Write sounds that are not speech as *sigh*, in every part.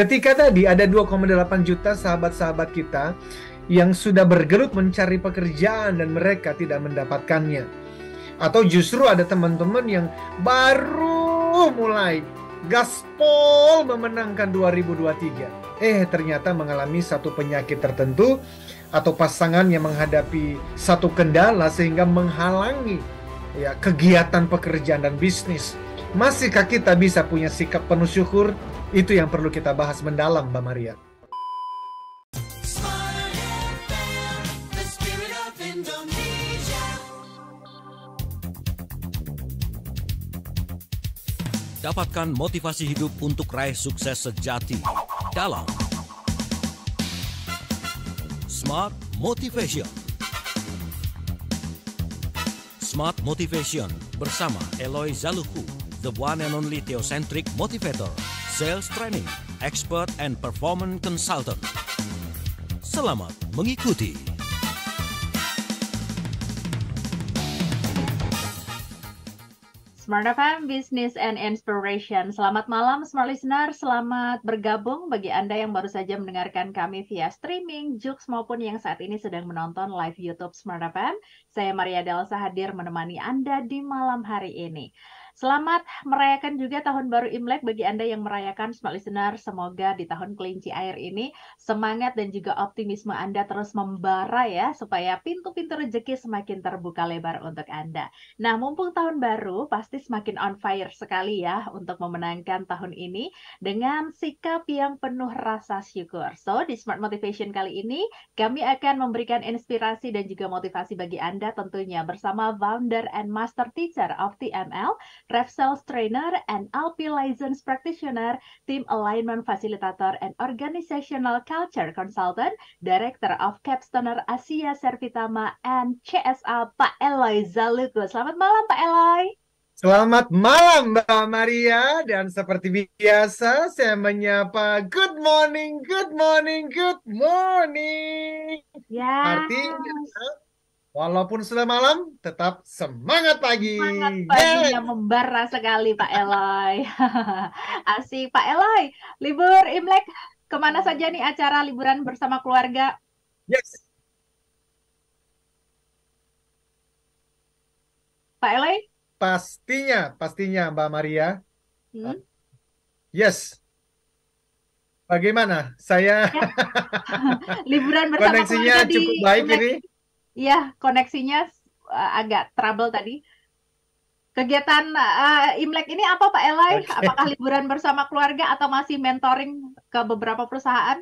Ketika tadi ada 2,8 juta sahabat-sahabat kita yang sudah bergelut mencari pekerjaan dan mereka tidak mendapatkannya. Atau justru ada teman-teman yang baru mulai gaspol memenangkan 2023. Eh ternyata mengalami satu penyakit tertentu atau pasangan yang menghadapi satu kendala sehingga menghalangi ya kegiatan pekerjaan dan bisnis. Masihkah kita bisa punya sikap penuh syukur itu yang perlu kita bahas mendalam, Mbak Maria. Dapatkan motivasi hidup untuk raih sukses sejati dalam Smart Motivation. Smart Motivation bersama Eloy Zaluku, the one and only theocentric motivator. Sales Training, Expert and Performance Consultant. Selamat mengikuti. Smart FM Business and Inspiration. Selamat malam Smart Listener, selamat bergabung bagi Anda yang baru saja mendengarkan kami via streaming, Jux maupun yang saat ini sedang menonton live YouTube Smart FM. Saya Maria Delsa hadir menemani Anda di malam hari ini. Selamat merayakan juga tahun baru Imlek bagi Anda yang merayakan Smart Listener. Semoga di tahun kelinci air ini semangat dan juga optimisme Anda terus membara ya supaya pintu-pintu rezeki semakin terbuka lebar untuk Anda. Nah, mumpung tahun baru pasti semakin on fire sekali ya untuk memenangkan tahun ini dengan sikap yang penuh rasa syukur. So, di Smart Motivation kali ini kami akan memberikan inspirasi dan juga motivasi bagi Anda tentunya bersama founder and master teacher of TML Rev sales trainer, and LP License practitioner, team alignment facilitator, and organizational culture consultant, director of Capstoner Asia Servitama, and CSA Pak Eloy Zalugo. Selamat malam Pak Eloy. Selamat malam Mbak Maria dan seperti biasa saya menyapa good morning, good morning, good morning. Ya. Yeah. Artinya Walaupun sudah malam, tetap semangat pagi. Semangat pagi yang membara sekali Pak Eloy. *laughs* Asik Pak Eloy, libur Imlek kemana saja nih acara liburan bersama keluarga? Yes. Pak Eloy? Pastinya, pastinya Mbak Maria. Hmm? Yes. Bagaimana? Saya ya. *laughs* *laughs* liburan bersama koneksinya keluarga cukup di baik Imlek. ini Iya, koneksinya uh, agak trouble tadi. Kegiatan uh, Imlek ini apa Pak Elai? Okay. Apakah liburan bersama keluarga atau masih mentoring ke beberapa perusahaan?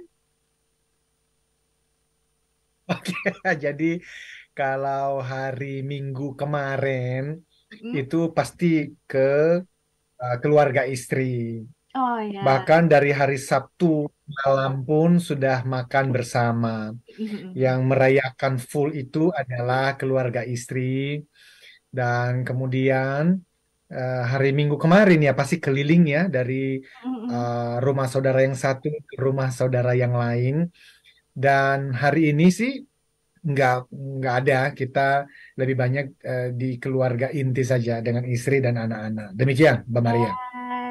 Oke, okay. *laughs* jadi kalau hari Minggu kemarin hmm. itu pasti ke uh, keluarga istri. Oh ya. Bahkan dari hari Sabtu malam pun sudah makan bersama. Yang merayakan full itu adalah keluarga istri dan kemudian uh, hari Minggu kemarin ya pasti keliling ya dari uh, rumah saudara yang satu ke rumah saudara yang lain. Dan hari ini sih nggak nggak ada kita lebih banyak uh, di keluarga inti saja dengan istri dan anak-anak. Demikian, Mbak Maria. Yeah. Oh,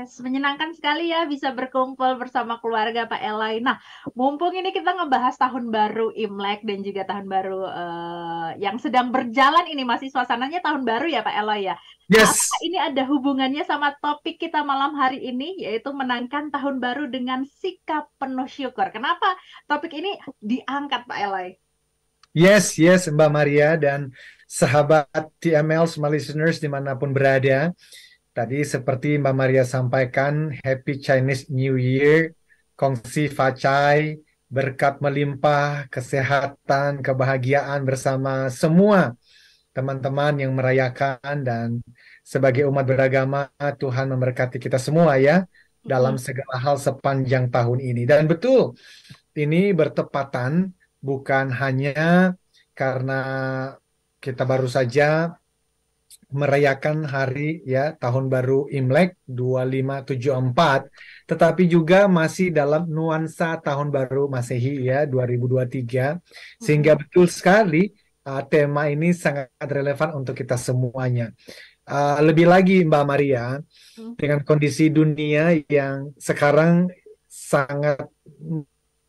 Yes, Menyenangkan sekali ya bisa berkumpul bersama keluarga Pak Elai. Nah, mumpung ini kita ngebahas tahun baru Imlek dan juga tahun baru uh, yang sedang berjalan ini masih suasananya tahun baru ya Pak Elai ya. Yes. Apa ini ada hubungannya sama topik kita malam hari ini yaitu menangkan tahun baru dengan sikap penuh syukur. Kenapa topik ini diangkat Pak Elai? Yes, yes, Mbak Maria dan sahabat TML, semua listeners dimanapun berada. Tadi seperti Mbak Maria sampaikan, Happy Chinese New Year, Kongsi Facai, berkat melimpah, kesehatan, kebahagiaan bersama semua teman-teman yang merayakan dan sebagai umat beragama Tuhan memberkati kita semua ya dalam segala hal sepanjang tahun ini. Dan betul, ini bertepatan bukan hanya karena kita baru saja merayakan hari ya tahun baru Imlek 2574 tetapi juga masih dalam nuansa tahun baru Masehi ya 2023 hmm. sehingga betul sekali uh, tema ini sangat relevan untuk kita semuanya. Uh, lebih lagi Mbak Maria hmm. dengan kondisi dunia yang sekarang sangat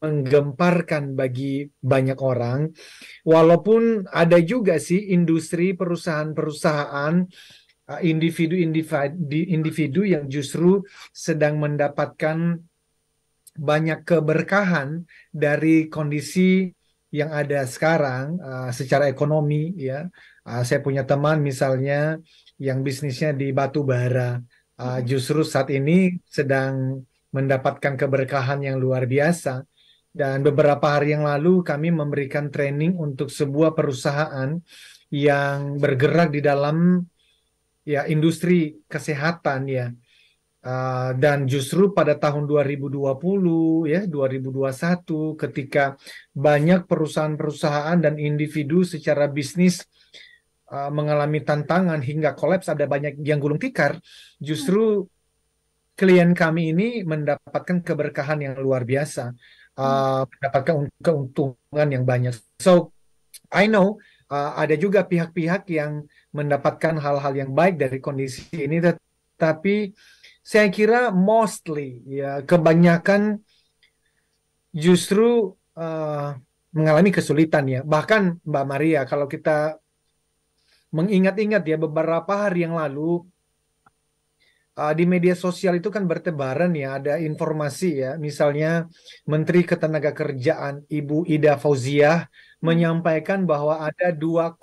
menggemparkan bagi banyak orang. Walaupun ada juga sih industri perusahaan-perusahaan individu-individu eh, yang justru sedang mendapatkan banyak keberkahan dari kondisi yang ada sekarang uh, secara ekonomi ya. Uh, saya punya teman misalnya yang bisnisnya di batu bara uh, justru saat ini sedang mendapatkan keberkahan yang luar biasa dan beberapa hari yang lalu kami memberikan training untuk sebuah perusahaan yang bergerak di dalam ya industri kesehatan ya. Uh, dan justru pada tahun 2020 ya 2021 ketika banyak perusahaan-perusahaan dan individu secara bisnis uh, mengalami tantangan hingga kolaps ada banyak yang gulung tikar justru hmm. klien kami ini mendapatkan keberkahan yang luar biasa uh, mendapatkan keuntungan yang banyak. So I know uh, ada juga pihak-pihak yang mendapatkan hal-hal yang baik dari kondisi ini, tetapi saya kira mostly ya kebanyakan justru uh, mengalami kesulitan ya. Bahkan Mbak Maria kalau kita mengingat-ingat ya beberapa hari yang lalu uh, di media sosial itu kan bertebaran ya, ada informasi ya, misalnya Menteri Ketenagakerjaan Ibu Ida Fauziah hmm. menyampaikan bahwa ada 2,8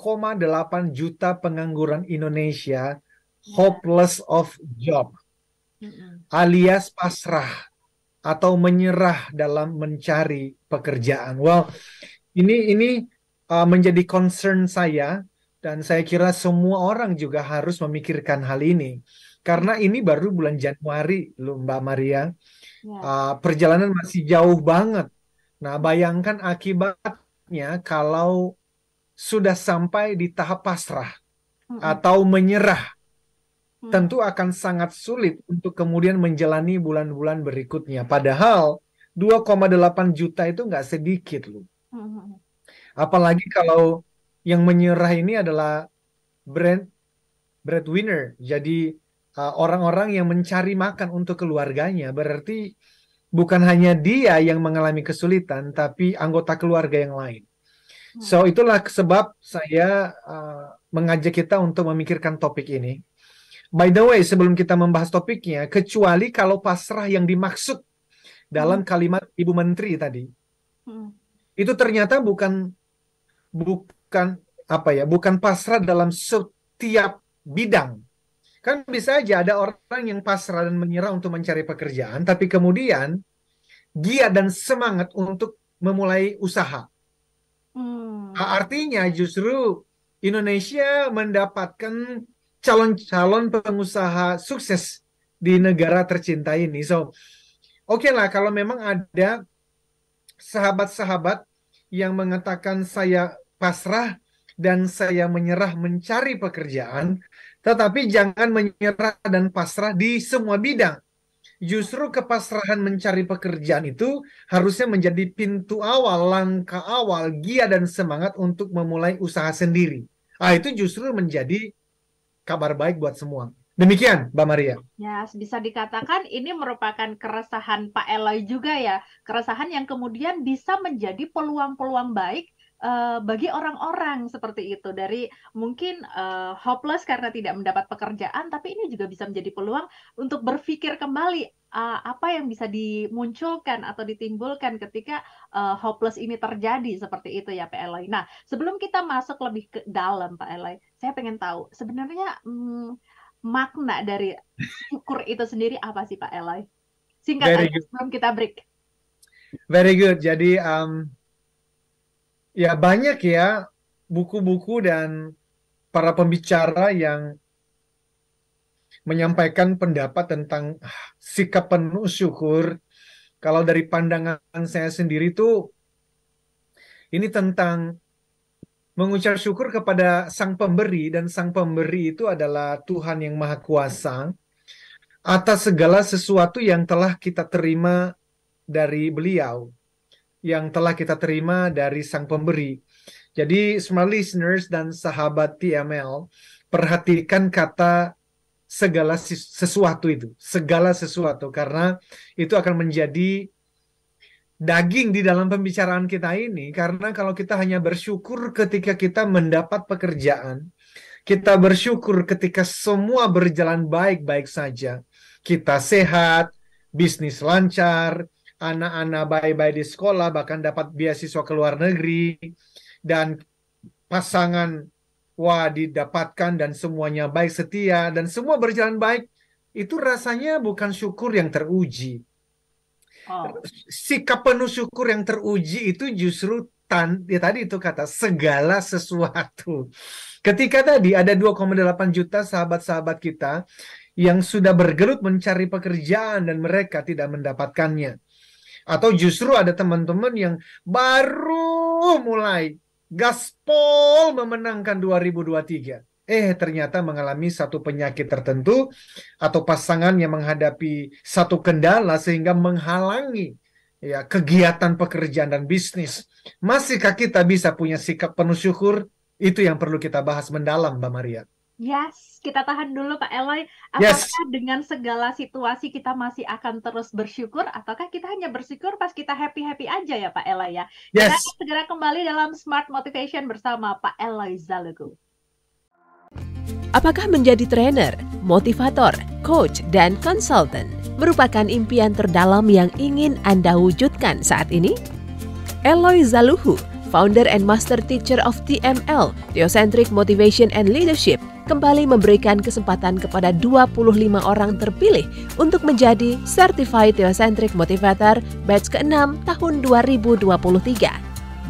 juta pengangguran Indonesia hmm. hopeless of job hmm. alias pasrah atau menyerah dalam mencari pekerjaan. Well, ini ini uh, menjadi concern saya dan saya kira semua orang juga harus memikirkan hal ini karena ini baru bulan Januari loh Mbak Maria. Ya. Uh, perjalanan masih jauh banget. Nah, bayangkan akibatnya kalau sudah sampai di tahap pasrah mm -hmm. atau menyerah. Mm. Tentu akan sangat sulit untuk kemudian menjalani bulan-bulan berikutnya. Padahal 2,8 juta itu nggak sedikit loh. Apalagi kalau yang menyerah ini adalah brand breadwinner. Jadi Eh, orang-orang yang mencari makan untuk keluarganya berarti bukan hanya dia yang mengalami kesulitan tapi anggota keluarga yang lain. Hmm. So itulah sebab saya uh, mengajak kita untuk memikirkan topik ini. By the way, sebelum kita membahas topiknya, kecuali kalau pasrah yang dimaksud dalam hmm. kalimat Ibu Menteri tadi. Hmm. Itu ternyata bukan bukan apa ya, bukan pasrah dalam setiap bidang Kan bisa aja ada orang yang pasrah dan menyerah untuk mencari pekerjaan, tapi kemudian giat dan semangat untuk memulai usaha. Hmm. Nah, artinya justru Indonesia mendapatkan calon-calon pengusaha sukses di negara tercinta ini. So, oke okay lah kalau memang ada sahabat-sahabat yang mengatakan saya pasrah dan saya menyerah mencari pekerjaan, tetapi jangan menyerah dan pasrah di semua bidang. Justru kepasrahan mencari pekerjaan itu harusnya menjadi pintu awal, langkah awal, gia dan semangat untuk memulai usaha sendiri. Ah itu justru menjadi kabar baik buat semua. Demikian, Mbak Maria. Ya, bisa dikatakan ini merupakan keresahan Pak Eloy juga ya. Keresahan yang kemudian bisa menjadi peluang-peluang baik Eh, bagi orang-orang seperti itu dari mungkin uh, hopeless karena tidak mendapat pekerjaan tapi ini juga bisa menjadi peluang untuk berpikir kembali uh, apa yang bisa dimunculkan atau ditimbulkan ketika uh, hopeless ini terjadi seperti itu ya Pak Eloy. Nah, sebelum kita masuk lebih ke dalam Pak Eloy, saya pengen tahu sebenarnya hmm, makna dari syukur itu sendiri apa sih Pak Eloy? Singkat aja sebelum kita break. Very good. Jadi um, ya banyak ya buku-buku dan para pembicara yang menyampaikan pendapat tentang ah, sikap penuh syukur. Kalau dari pandangan saya sendiri itu ini tentang mengucap syukur kepada Sang Pemberi dan Sang Pemberi itu adalah Tuhan yang Maha Kuasa atas segala sesuatu yang telah kita terima dari beliau yang telah kita terima dari Sang Pemberi. Jadi, smart listeners dan sahabat TML, perhatikan kata segala sesuatu itu, segala sesuatu karena itu akan menjadi daging di dalam pembicaraan kita ini karena kalau kita hanya bersyukur ketika kita mendapat pekerjaan, kita bersyukur ketika semua berjalan baik-baik saja. Kita sehat, bisnis lancar, anak-anak baik-baik di sekolah bahkan dapat beasiswa ke luar negeri dan pasangan wah didapatkan dan semuanya baik setia dan semua berjalan baik itu rasanya bukan syukur yang teruji. Oh. Sikap penuh syukur yang teruji itu justru tan ya tadi itu kata segala sesuatu. Ketika tadi ada 2,8 juta sahabat-sahabat kita yang sudah bergelut mencari pekerjaan dan mereka tidak mendapatkannya. Atau justru ada teman-teman yang baru mulai gaspol memenangkan 2023 eh ternyata mengalami satu penyakit tertentu atau pasangan yang menghadapi satu kendala sehingga menghalangi ya kegiatan pekerjaan dan bisnis. Masihkah kita bisa punya sikap penuh syukur? Itu yang perlu kita bahas mendalam, Mbak Maria. Yes, kita tahan dulu Pak Eloy. Apakah yes. dengan segala situasi kita masih akan terus bersyukur ataukah kita hanya bersyukur pas kita happy-happy aja ya Pak Eloy ya? Yes. Kita segera kembali dalam Smart Motivation bersama Pak Eloy Zalugu. Apakah menjadi trainer, motivator, coach, dan konsultan merupakan impian terdalam yang ingin Anda wujudkan saat ini? Eloy Zaluhu founder and master teacher of TML, Theocentric Motivation and Leadership, kembali memberikan kesempatan kepada 25 orang terpilih untuk menjadi Certified Theocentric Motivator batch ke-6 tahun 2023.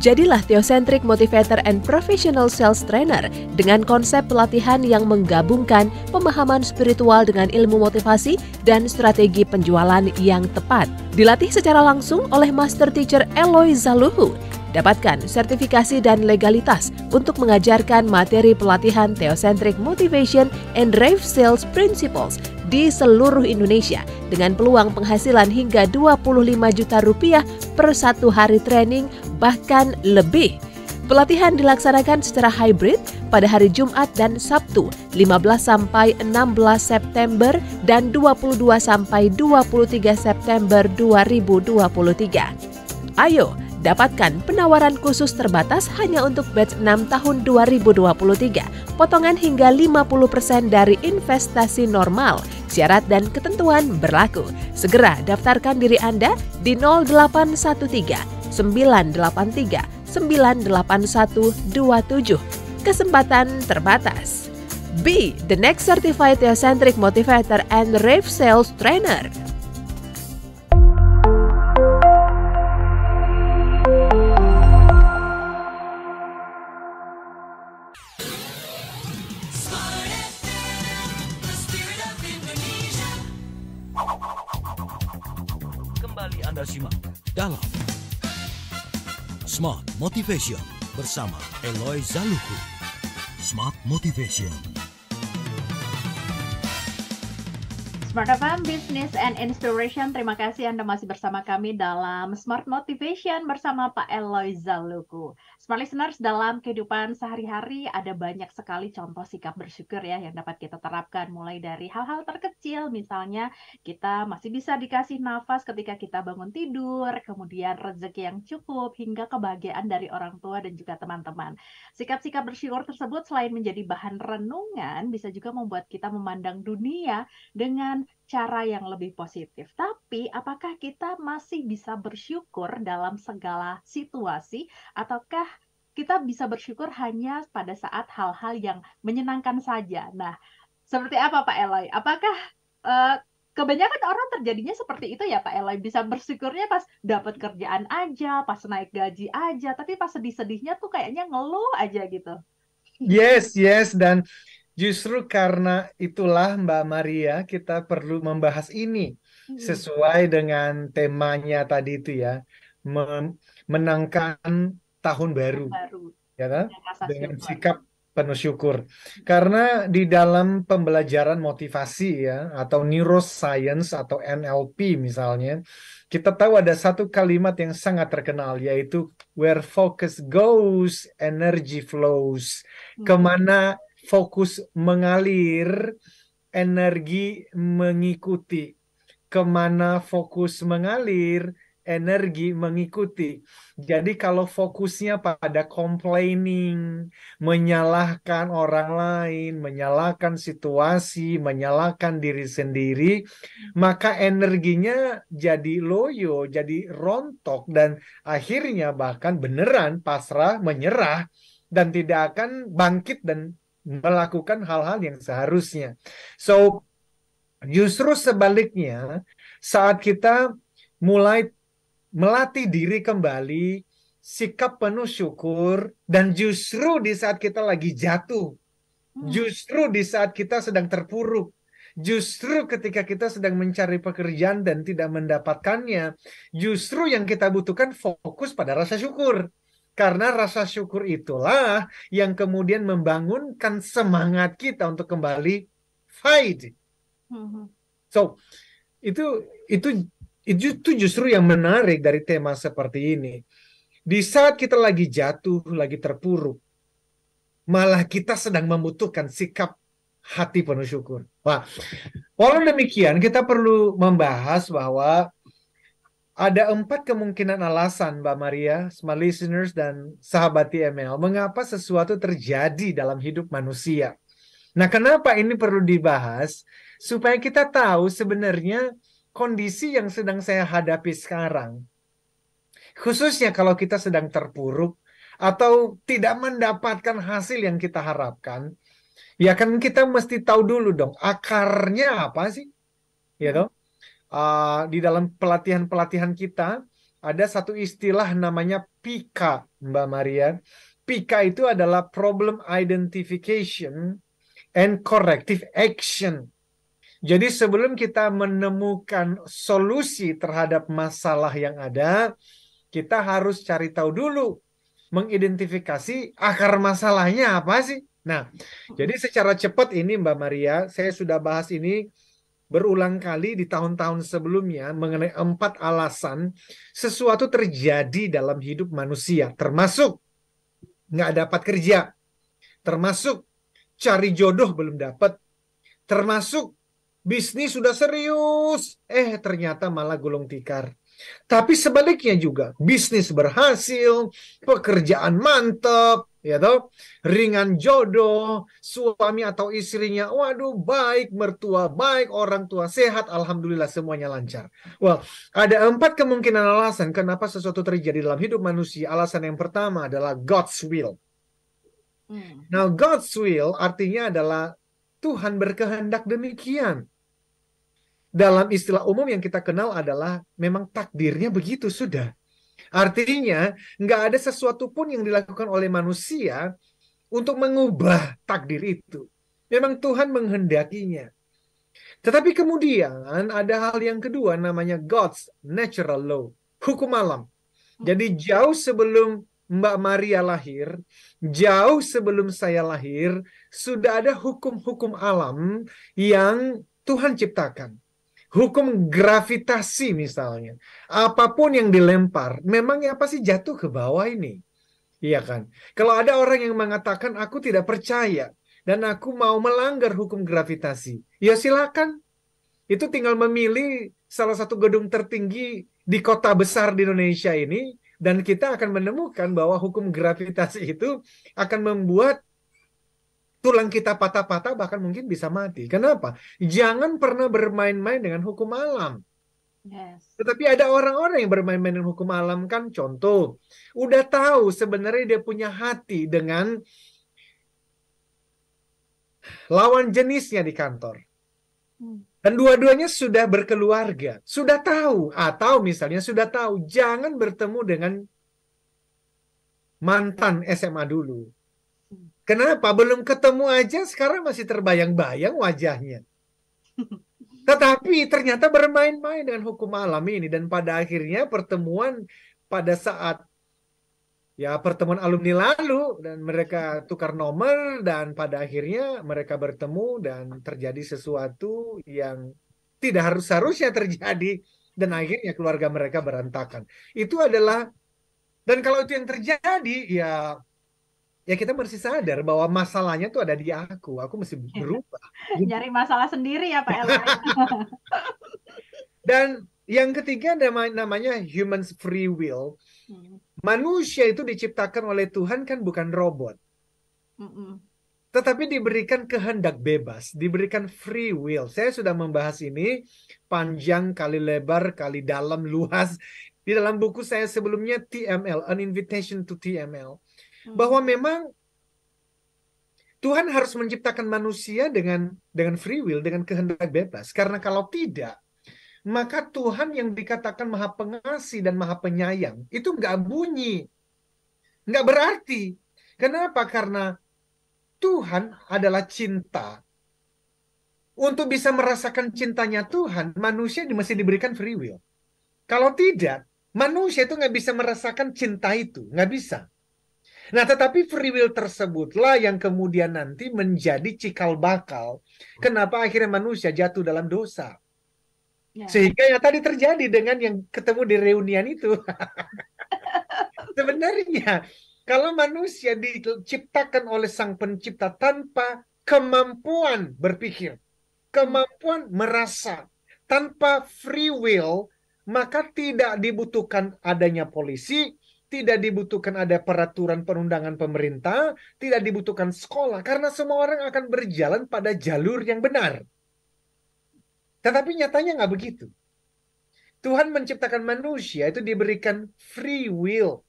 Jadilah Theocentric Motivator and Professional Sales Trainer dengan konsep pelatihan yang menggabungkan pemahaman spiritual dengan ilmu motivasi dan strategi penjualan yang tepat. Dilatih secara langsung oleh Master Teacher Eloy Zaluhu, Dapatkan sertifikasi dan legalitas untuk mengajarkan materi pelatihan Theocentric Motivation and Drive Sales Principles di seluruh Indonesia dengan peluang penghasilan hingga 25 juta rupiah per satu hari training bahkan lebih. Pelatihan dilaksanakan secara hybrid pada hari Jumat dan Sabtu 15 sampai 16 September dan 22 sampai 23 September 2023. Ayo, dapatkan penawaran khusus terbatas hanya untuk batch 6 tahun 2023, potongan hingga 50% dari investasi normal. Syarat dan ketentuan berlaku. Segera daftarkan diri Anda di 0813 983 98127. Kesempatan terbatas. B. The next certified theocentric motivator and rave sales trainer. Motivation bersama Eloy Zaluku. Smart Motivation. Smart FM Business and Inspiration. Terima kasih Anda masih bersama kami dalam Smart Motivation bersama Pak Eloy Zaluku. Smart listeners, dalam kehidupan sehari-hari ada banyak sekali contoh sikap bersyukur ya yang dapat kita terapkan mulai dari hal-hal terkecil misalnya kita masih bisa dikasih nafas ketika kita bangun tidur, kemudian rezeki yang cukup hingga kebahagiaan dari orang tua dan juga teman-teman. Sikap-sikap bersyukur tersebut selain menjadi bahan renungan bisa juga membuat kita memandang dunia dengan cara yang lebih positif. Tapi apakah kita masih bisa bersyukur dalam segala situasi ataukah kita bisa bersyukur hanya pada saat hal-hal yang menyenangkan saja. Nah, seperti apa Pak Eloy? Apakah uh, kebanyakan orang terjadinya seperti itu ya Pak Eloy? Bisa bersyukurnya pas dapat kerjaan aja, pas naik gaji aja, tapi pas sedih-sedihnya tuh kayaknya ngeluh aja gitu. Yes, yes dan Justru karena itulah Mbak Maria kita perlu membahas ini sesuai dengan temanya tadi itu ya, menangkan tahun baru. baru. Ya kan? Dengan sikap penuh syukur. Karena di dalam pembelajaran motivasi ya atau neuroscience atau NLP misalnya, kita tahu ada satu kalimat yang sangat terkenal yaitu where focus goes, energy flows. Kemana fokus mengalir, energi mengikuti. Kemana fokus mengalir, energi mengikuti. Jadi kalau fokusnya pada complaining, menyalahkan orang lain, menyalahkan situasi, menyalahkan diri sendiri, maka energinya jadi loyo, jadi rontok dan akhirnya bahkan beneran pasrah, menyerah dan tidak akan bangkit dan melakukan hal-hal yang seharusnya. So justru sebaliknya saat kita mulai melatih diri kembali sikap penuh syukur dan justru di saat kita lagi jatuh hmm. justru di saat kita sedang terpuruk justru ketika kita sedang mencari pekerjaan dan tidak mendapatkannya justru yang kita butuhkan fokus pada rasa syukur karena rasa syukur itulah yang kemudian membangunkan semangat kita untuk kembali fight. Mm-hmm. So, itu itu itu justru yang menarik dari tema seperti ini. Di saat kita lagi jatuh, lagi terpuruk, malah kita sedang membutuhkan sikap hati penuh syukur. Wah, walau demikian kita perlu membahas bahwa ada empat kemungkinan alasan, Mbak Maria, smart listeners dan sahabat TML, mengapa sesuatu terjadi dalam hidup manusia. Nah, kenapa ini perlu dibahas? Supaya kita tahu sebenarnya kondisi yang sedang saya hadapi sekarang. Khususnya kalau kita sedang terpuruk atau tidak mendapatkan hasil yang kita harapkan, ya kan kita mesti tahu dulu dong akarnya apa sih? Ya you know? Eh, di dalam pelatihan-pelatihan kita ada satu istilah namanya PIKA, Mbak Maria. PIKA itu adalah problem identification and corrective action. Jadi sebelum kita menemukan solusi terhadap masalah yang ada, kita harus cari tahu dulu mengidentifikasi akar masalahnya apa sih. Nah, jadi secara cepat ini Mbak Maria, saya sudah bahas ini berulang kali di tahun-tahun sebelumnya mengenai empat alasan sesuatu terjadi dalam hidup manusia, termasuk nggak dapat kerja, termasuk cari jodoh belum dapat, termasuk bisnis sudah serius, eh ternyata malah gulung tikar. Tapi sebaliknya juga, bisnis berhasil, pekerjaan mantap, ya toh ringan jodoh suami atau istrinya waduh baik mertua baik orang tua sehat alhamdulillah semuanya lancar well ada empat kemungkinan alasan kenapa sesuatu terjadi dalam hidup manusia alasan yang pertama adalah God's will hmm. now God's will artinya adalah Tuhan berkehendak demikian dalam istilah umum yang kita kenal adalah memang takdirnya begitu sudah Artinya, nggak ada sesuatu pun yang dilakukan oleh manusia untuk mengubah takdir itu. Memang Tuhan menghendakinya. Tetapi kemudian ada hal yang kedua namanya God's natural law, hukum alam. Jadi jauh sebelum Mbak Maria lahir, jauh sebelum saya lahir, sudah ada hukum-hukum alam yang Tuhan ciptakan hukum gravitasi misalnya. Apapun yang dilempar, memangnya apa sih jatuh ke bawah ini? Iya kan? Kalau ada orang yang mengatakan aku tidak percaya dan aku mau melanggar hukum gravitasi, ya silakan. Itu tinggal memilih salah satu gedung tertinggi di kota besar di Indonesia ini dan kita akan menemukan bahwa hukum gravitasi itu akan membuat tulang kita patah-patah bahkan mungkin bisa mati. Kenapa? Jangan pernah bermain-main dengan hukum alam. Yes. Tetapi ada orang-orang yang bermain-main dengan hukum alam kan contoh, udah tahu sebenarnya dia punya hati dengan lawan jenisnya di kantor. Hmm. Dan dua-duanya sudah berkeluarga, sudah tahu atau misalnya sudah tahu jangan bertemu dengan mantan SMA dulu. Kenapa belum ketemu aja sekarang masih terbayang-bayang wajahnya. *laughs* Tetapi ternyata bermain-main dengan hukum alam ini dan pada akhirnya pertemuan pada saat ya pertemuan alumni lalu dan mereka tukar nomor dan pada akhirnya mereka bertemu dan terjadi sesuatu yang tidak harus harusnya terjadi dan akhirnya keluarga mereka berantakan. Itu adalah dan kalau itu yang terjadi ya ya kita mesti sadar bahwa masalahnya tuh ada di aku. Aku mesti iya. berubah. *laughs* Nyari masalah sendiri ya Pak Elwin. *laughs* Dan yang ketiga ada namanya human free will. Hmm. Manusia itu diciptakan oleh Tuhan kan bukan robot. Mm -mm. Tetapi diberikan kehendak bebas, diberikan free will. Saya sudah membahas ini panjang kali lebar kali dalam luas di dalam buku saya sebelumnya TML, An Invitation to TML bahwa memang Tuhan harus menciptakan manusia dengan dengan free will, dengan kehendak bebas. Karena kalau tidak, maka Tuhan yang dikatakan maha pengasih dan maha penyayang itu nggak bunyi, nggak berarti. Kenapa? Karena Tuhan adalah cinta. Untuk bisa merasakan cintanya Tuhan, manusia masih diberikan free will. Kalau tidak, manusia itu nggak bisa merasakan cinta itu, nggak bisa. Nah, tetapi free will tersebutlah yang kemudian nanti menjadi cikal bakal kenapa akhirnya manusia jatuh dalam dosa. Ya. Sehingga yang tadi terjadi dengan yang ketemu di reunian itu. *laughs* Sebenarnya kalau manusia diciptakan oleh Sang Pencipta tanpa kemampuan berpikir, kemampuan merasa, tanpa free will, maka tidak dibutuhkan adanya polisi, tidak dibutuhkan ada peraturan perundangan pemerintah, tidak dibutuhkan sekolah, karena semua orang akan berjalan pada jalur yang benar. Tetapi nyatanya nggak begitu. Tuhan menciptakan manusia itu diberikan free will.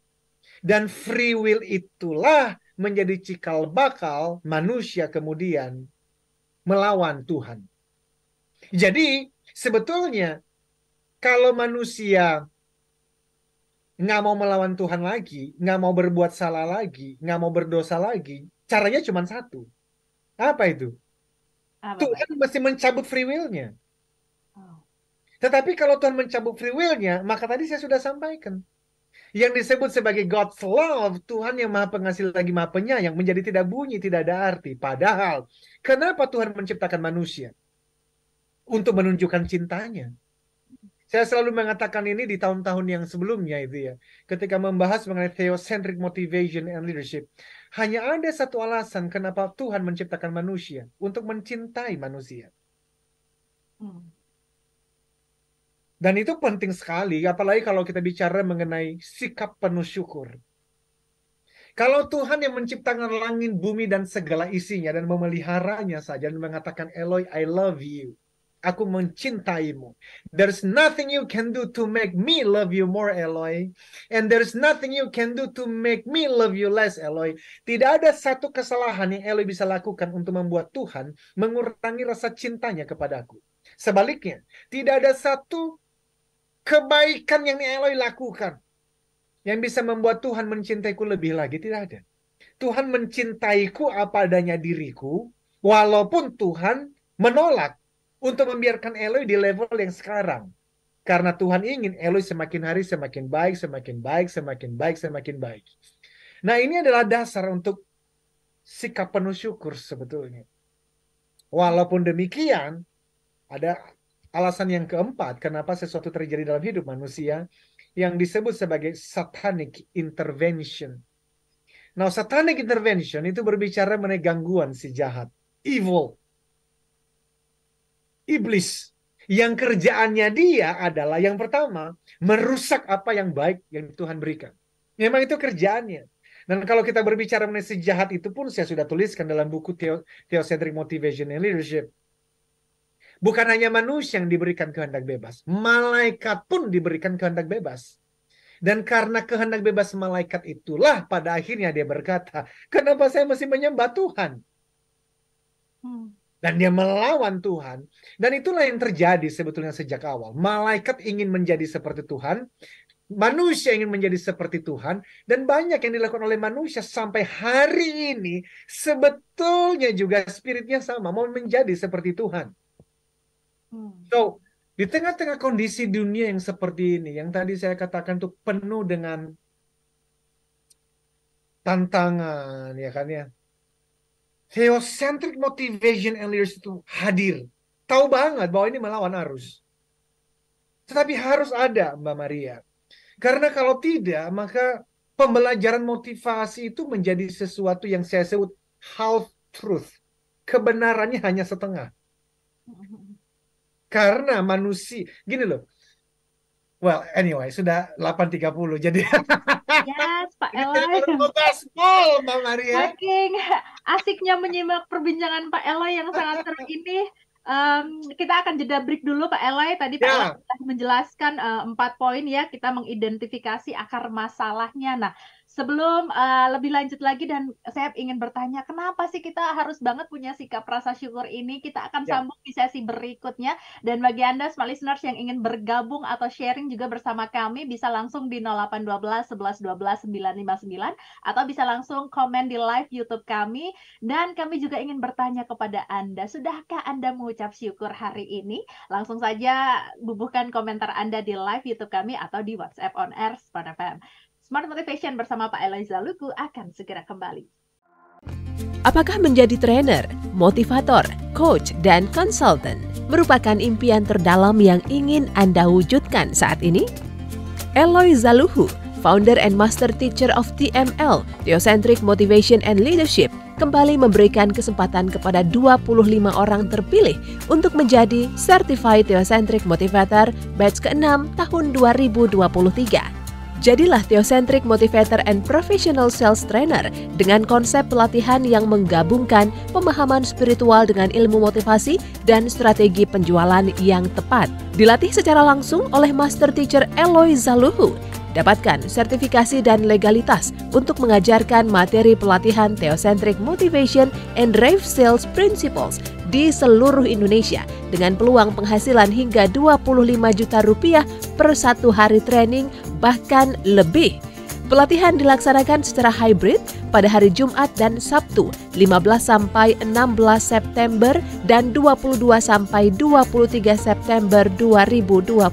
Dan free will itulah menjadi cikal bakal manusia kemudian melawan Tuhan. Jadi sebetulnya kalau manusia nggak mau melawan Tuhan lagi, nggak mau berbuat salah lagi, nggak mau berdosa lagi, caranya cuma satu. Apa itu? Apa Tuhan baik? mesti mencabut free will-nya. Oh. Tetapi kalau Tuhan mencabut free will-nya, maka tadi saya sudah sampaikan. Yang disebut sebagai God's love, Tuhan yang maha pengasih lagi maha penyayang, menjadi tidak bunyi, tidak ada arti. Padahal, kenapa Tuhan menciptakan manusia? Untuk menunjukkan cintanya. Saya selalu mengatakan ini di tahun-tahun yang sebelumnya itu ya. Ketika membahas mengenai theocentric motivation and leadership. Hanya ada satu alasan kenapa Tuhan menciptakan manusia. Untuk mencintai manusia. Hmm. Dan itu penting sekali, apalagi kalau kita bicara mengenai sikap penuh syukur. Kalau Tuhan yang menciptakan langit, bumi, dan segala isinya, dan memeliharanya saja, dan mengatakan, Eloi, I love you. Aku mencintaimu. There's nothing you can do to make me love you more, Eloy. And there's nothing you can do to make me love you less, Eloy. Tidak ada satu kesalahan yang Eloy bisa lakukan untuk membuat Tuhan mengurangi rasa cintanya kepadaku. Sebaliknya, tidak ada satu kebaikan yang Eloy lakukan yang bisa membuat Tuhan mencintaiku lebih lagi. Tidak ada. Tuhan mencintaiku apa adanya diriku, walaupun Tuhan menolak untuk membiarkan Eloy di level yang sekarang. Karena Tuhan ingin Eloy semakin hari semakin baik, semakin baik, semakin baik, semakin baik. Nah ini adalah dasar untuk sikap penuh syukur sebetulnya. Walaupun demikian, ada alasan yang keempat kenapa sesuatu terjadi dalam hidup manusia yang disebut sebagai satanic intervention. Nah, satanic intervention itu berbicara mengenai gangguan si jahat, evil iblis yang kerjaannya dia adalah yang pertama merusak apa yang baik yang Tuhan berikan. Memang itu kerjaannya. Dan kalau kita berbicara mengenai sejahat itu pun saya sudah tuliskan dalam buku Theo Theocentric Motivation and Leadership. Bukan hanya manusia yang diberikan kehendak bebas, malaikat pun diberikan kehendak bebas. Dan karena kehendak bebas malaikat itulah pada akhirnya dia berkata, kenapa saya masih menyembah Tuhan? Hmm dan dia melawan Tuhan. Dan itulah yang terjadi sebetulnya sejak awal. Malaikat ingin menjadi seperti Tuhan, manusia ingin menjadi seperti Tuhan, dan banyak yang dilakukan oleh manusia sampai hari ini sebetulnya juga spiritnya sama, mau menjadi seperti Tuhan. Hmm. So, di tengah-tengah kondisi dunia yang seperti ini, yang tadi saya katakan tuh penuh dengan tantangan, ya kan ya, theocentric motivation and leadership itu hadir. Tahu banget bahwa ini melawan arus. Tetapi harus ada Mbak Maria. Karena kalau tidak, maka pembelajaran motivasi itu menjadi sesuatu yang saya sebut half truth. Kebenarannya hanya setengah. Mm-hmm. Karena manusia, gini loh, Well, anyway, sudah 8.30 jadi. *laughs* Yes, Pak Eloy. gaspol, Mbak Maria. Saking *laughs* asiknya menyimak perbincangan Pak Eloy yang sangat seru ini. Um, kita akan jeda break dulu Pak Eloy. Tadi Pak yeah. Eloy menjelaskan eh, empat uh, poin ya kita mengidentifikasi akar masalahnya. Nah, sebelum uh, lebih lanjut lagi dan saya ingin bertanya kenapa sih kita harus banget punya sikap rasa syukur ini kita akan ya. sambung di sesi berikutnya dan bagi anda smart listeners yang ingin bergabung atau sharing juga bersama kami bisa langsung di 0812 11 12 959 atau bisa langsung komen di live YouTube kami dan kami juga ingin bertanya kepada anda sudahkah anda mengucap syukur hari ini langsung saja bubuhkan komentar anda di live YouTube kami atau di WhatsApp on Air pada FM. Smart Motivation bersama Pak Eliza Luku akan segera kembali. Apakah menjadi trainer, motivator, coach, dan konsultan merupakan impian terdalam yang ingin Anda wujudkan saat ini? Eloy Zaluhu, founder and master teacher of TML, Theocentric Motivation and Leadership, kembali memberikan kesempatan kepada 25 orang terpilih untuk menjadi Certified Theocentric Motivator batch ke-6 tahun 2023 Jadilah Theocentric Motivator and Professional Sales Trainer dengan konsep pelatihan yang menggabungkan pemahaman spiritual dengan ilmu motivasi dan strategi penjualan yang tepat. Dilatih secara langsung oleh Master Teacher Eloy Zaluhu Dapatkan sertifikasi dan legalitas untuk mengajarkan materi pelatihan Theocentric Motivation and Drive Sales Principles di seluruh Indonesia dengan peluang penghasilan hingga 25 juta rupiah per satu hari training bahkan lebih. Pelatihan dilaksanakan secara hybrid pada hari Jumat dan Sabtu 15 sampai 16 September dan 22 sampai 23 September 2023.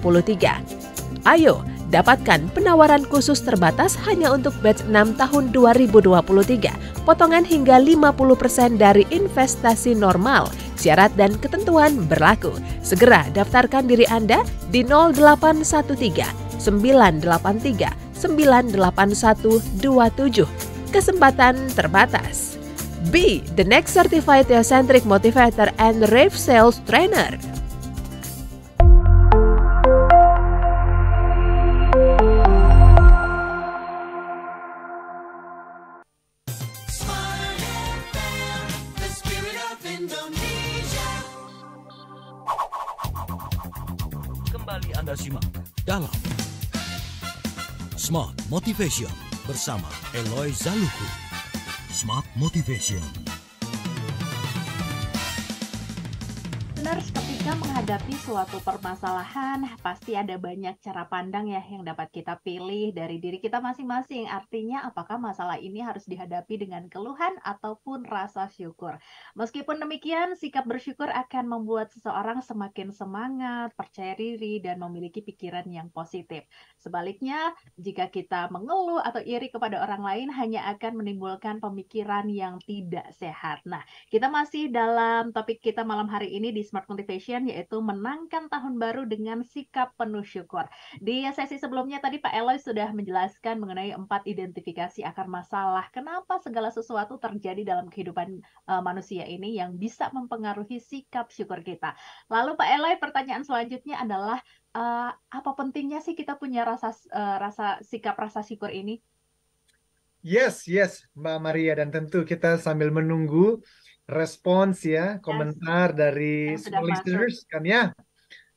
Ayo, dapatkan penawaran khusus terbatas hanya untuk batch 6 tahun 2023, potongan hingga 50% dari investasi normal. Syarat dan ketentuan berlaku. Segera daftarkan diri Anda di 0813 983 98127. Kesempatan terbatas. B. The next certified theocentric motivator and rave sales trainer. Anda simak dalam Smart Motivation bersama Eloy Zaluku. Smart Motivation. Benar, ketika menghadapi suatu permasalahan, pasti ada banyak cara pandang ya yang dapat kita pilih dari diri kita masing-masing. Artinya, apakah masalah ini harus dihadapi dengan keluhan ataupun rasa syukur? Meskipun demikian, sikap bersyukur akan membuat seseorang semakin semangat, percaya diri, dan memiliki pikiran yang positif. Sebaliknya, jika kita mengeluh atau iri kepada orang lain, hanya akan menimbulkan pemikiran yang tidak sehat. Nah, kita masih dalam topik kita malam hari ini di Smart Motivation, yaitu menangkan tahun baru dengan sikap penuh syukur. Di sesi sebelumnya tadi Pak Eloy sudah menjelaskan mengenai empat identifikasi akar masalah. Kenapa segala sesuatu terjadi dalam kehidupan uh, manusia ini yang bisa mempengaruhi sikap syukur kita. Lalu Pak Eloy pertanyaan selanjutnya adalah uh, apa pentingnya sih kita punya rasa uh, rasa sikap rasa syukur ini? Yes, yes, Mbak Maria dan tentu kita sambil menunggu respons ya, yes. komentar dari small listeners kan ya.